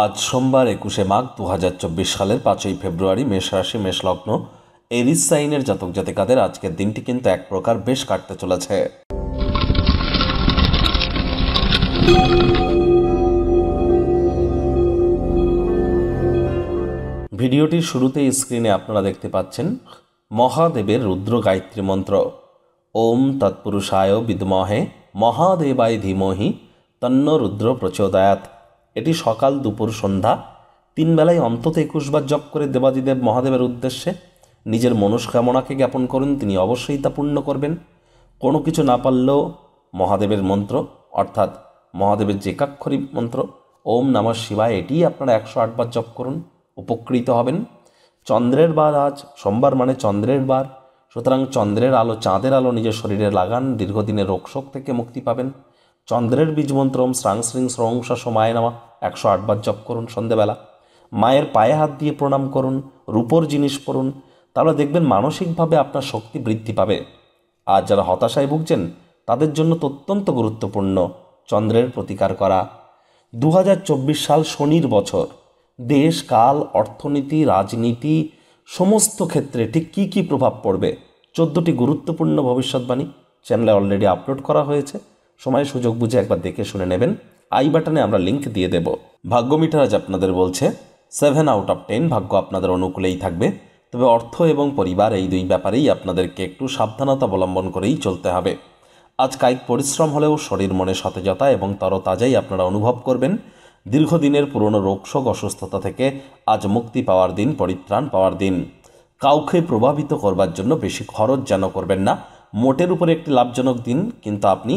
আজ সোমবার একুশে মাঘ দু হাজার চব্বিশ সালের পাঁচই ফেব্রুয়ারি মেষরাশি মেষলগ্ন এরিস সাইনের জাতক জাতিকাদের আজকের দিনটি কিন্তু এক প্রকার বেশ কাটতে চলেছে ভিডিওটির শুরুতে স্ক্রিনে আপনারা দেখতে পাচ্ছেন মহাদেবের রুদ্র গায়ত্রী মন্ত্র ওম তৎপুরুষায় বিদমহে মহাদেবায় ধীমহি তন্ন রুদ্র প্রচোদয়াত এটি সকাল দুপুর সন্ধ্যা তিন বেলায় অন্তত একুশবার জপ করে দেবাদিদেব মহাদেবের উদ্দেশ্যে নিজের মনস্কামনাকে জ্ঞাপন করুন তিনি অবশ্যই তা পূর্ণ করবেন কোনো কিছু না পারলেও মহাদেবের মন্ত্র অর্থাৎ মহাদেবের কাক্ষরী মন্ত্র ওম নামা শিবায় এটি আপনারা একশো আটবার জপ করুন উপকৃত হবেন চন্দ্রের বার আজ সোমবার মানে চন্দ্রের বার সুতরাং চন্দ্রের আলো চাঁদের আলো নিজের শরীরে লাগান দীর্ঘদিনের রোগশোক থেকে মুক্তি পাবেন চন্দ্রের বীজ মন্ত্রম শ্রাং শ্রীং স্রংসা সময় নামা একশো আটবার জপ করুন সন্ধেবেলা মায়ের পায়ে হাত দিয়ে প্রণাম করুন রূপর জিনিস করুন তাহলে দেখবেন মানসিকভাবে আপনার শক্তি বৃদ্ধি পাবে আর যারা হতাশায় ভুগছেন তাদের জন্য অত্যন্ত গুরুত্বপূর্ণ চন্দ্রের প্রতিকার করা দু সাল শনির বছর দেশ কাল অর্থনীতি রাজনীতি সমস্ত ক্ষেত্রে ঠিক কী কী প্রভাব পড়বে চোদ্দোটি গুরুত্বপূর্ণ ভবিষ্যৎবাণী চ্যানেলে অলরেডি আপলোড করা হয়েছে সময় সুযোগ বুঝে একবার দেখে শুনে নেবেন আই বাটনে আমরা লিঙ্ক দিয়ে দেব ভাগ্য মিটার আজ আপনাদের বলছে সেভেন আউট অফ টেন ভাগ্য আপনাদের অনুকূলেই থাকবে তবে অর্থ এবং পরিবার এই দুই ব্যাপারেই আপনাদেরকে একটু সাবধানতা অবলম্বন করেই চলতে হবে আজ কায়িক পরিশ্রম হলেও শরীর মনে সতেজতা এবং তরতাজাই আপনারা অনুভব করবেন দীর্ঘদিনের পুরনো রোগশোক অসুস্থতা থেকে আজ মুক্তি পাওয়ার দিন পরিত্রাণ পাওয়ার দিন কাউকে প্রভাবিত করবার জন্য বেশি খরচ যেন করবেন না মোটের উপরে একটি লাভজনক দিন কিন্তু আপনি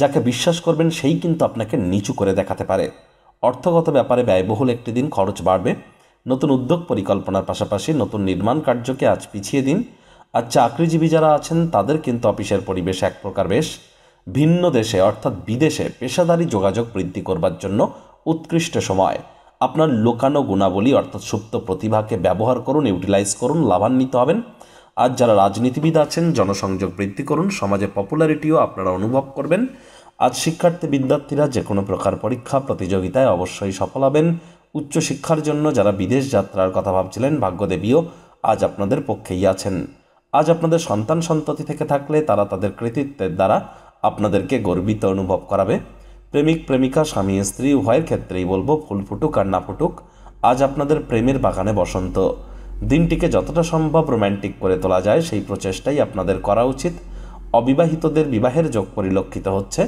যাকে বিশ্বাস করবেন সেই কিন্তু আপনাকে নিচু করে দেখাতে পারে অর্থগত ব্যাপারে ব্যয়বহুল একটি দিন খরচ বাড়বে নতুন উদ্যোগ পরিকল্পনার পাশাপাশি নতুন নির্মাণ কার্যকে আজ পিছিয়ে দিন আর চাকরিজীবী যারা আছেন তাদের কিন্তু অফিসের পরিবেশ এক প্রকার বেশ ভিন্ন দেশে অর্থাৎ বিদেশে পেশাদারি যোগাযোগ বৃদ্ধি করবার জন্য উৎকৃষ্ট সময় আপনার লোকানো গুণাবলী অর্থাৎ সুপ্ত প্রতিভাকে ব্যবহার করুন ইউটিলাইজ করুন লাভান্বিত হবেন আজ যারা রাজনীতিবিদ আছেন জনসংযোগ বৃদ্ধি করুন সমাজে পপুলারিটিও আপনারা অনুভব করবেন আজ শিক্ষার্থী বিদ্যার্থীরা যে কোনো প্রকার পরীক্ষা প্রতিযোগিতায় অবশ্যই সফল হবেন উচ্চশিক্ষার জন্য যারা বিদেশ যাত্রার কথা ভাবছিলেন ভাগ্যদেবীও আজ আপনাদের পক্ষেই আছেন আজ আপনাদের সন্তান সন্ততি থেকে থাকলে তারা তাদের কৃতিত্বের দ্বারা আপনাদেরকে গর্বিত অনুভব করাবে প্রেমিক প্রেমিকা স্বামী স্ত্রী উভয়ের ক্ষেত্রেই বলবো ফুল ফুটুক আর না ফুটুক আজ আপনাদের প্রেমের বাগানে বসন্ত দিনটিকে যতটা সম্ভব রোম্যান্টিক করে তোলা যায় সেই প্রচেষ্টাই আপনাদের করা উচিত অবিবাহিতদের বিবাহের যোগ পরিলক্ষিত হচ্ছে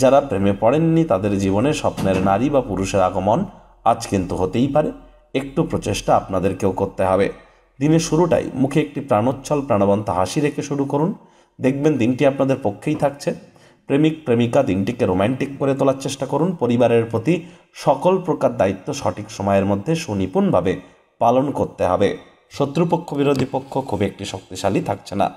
যারা প্রেমে পড়েননি তাদের জীবনে স্বপ্নের নারী বা পুরুষের আগমন আজ কিন্তু হতেই পারে একটু প্রচেষ্টা আপনাদেরকেও করতে হবে দিনের শুরুটাই মুখে একটি প্রাণোচ্ছল প্রাণবন্ত হাসি রেখে শুরু করুন দেখবেন দিনটি আপনাদের পক্ষেই থাকছে প্রেমিক প্রেমিকা দিনটিকে রোম্যান্টিক করে তোলার চেষ্টা করুন পরিবারের প্রতি সকল প্রকার দায়িত্ব সঠিক সময়ের মধ্যে সুনিপুণভাবে পালন করতে হবে শত্রুপক্ষ বিরোধী পক্ষ খুব একটি শক্তিশালী থাকছে না